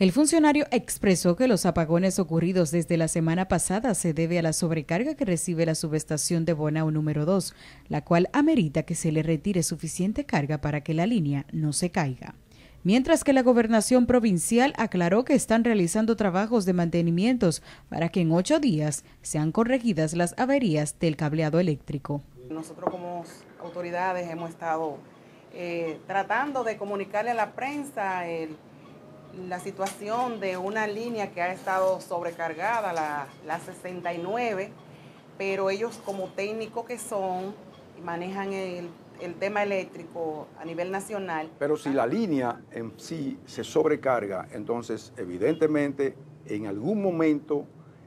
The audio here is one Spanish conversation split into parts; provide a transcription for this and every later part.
El funcionario expresó que los apagones ocurridos desde la semana pasada se debe a la sobrecarga que recibe la subestación de Bonao número 2, la cual amerita que se le retire suficiente carga para que la línea no se caiga. Mientras que la gobernación provincial aclaró que están realizando trabajos de mantenimientos para que en ocho días sean corregidas las averías del cableado eléctrico. Nosotros como autoridades hemos estado eh, tratando de comunicarle a la prensa el la situación de una línea que ha estado sobrecargada, la, 69, pero ellos como técnicos que son, manejan el, tema eléctrico a nivel nacional. Pero si la línea en sí se sobrecarga, entonces evidentemente en algún momento,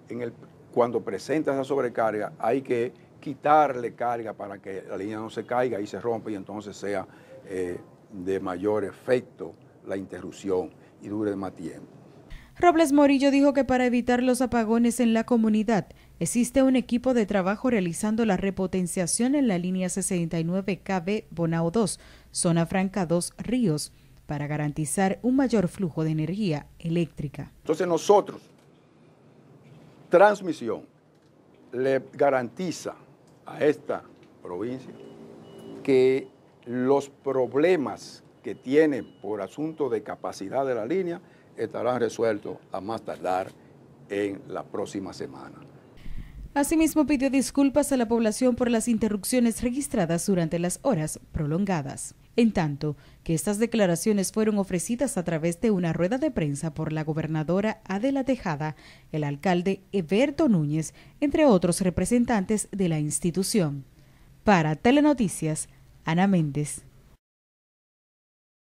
en el, cuando presenta esa sobrecarga, hay que quitarle carga para que la línea no se caiga y se rompa y entonces sea eh, de mayor efecto la interrupción y dure más tiempo. Robles Morillo dijo que para evitar los apagones en la comunidad existe un equipo de trabajo realizando la repotenciación en la línea 69 KB Bonao 2, zona franca 2 Ríos, para garantizar un mayor flujo de energía eléctrica. Entonces nosotros, transmisión, le garantiza a esta provincia que los problemas que tiene por asunto de capacidad de la línea estarán resueltos a más tardar en la próxima semana. Asimismo, pidió disculpas a la población por las interrupciones registradas durante las horas prolongadas. En tanto, que estas declaraciones fueron ofrecidas a través de una rueda de prensa por la gobernadora Adela Tejada, el alcalde Eberto Núñez, entre otros representantes de la institución. Para Telenoticias, Ana Méndez.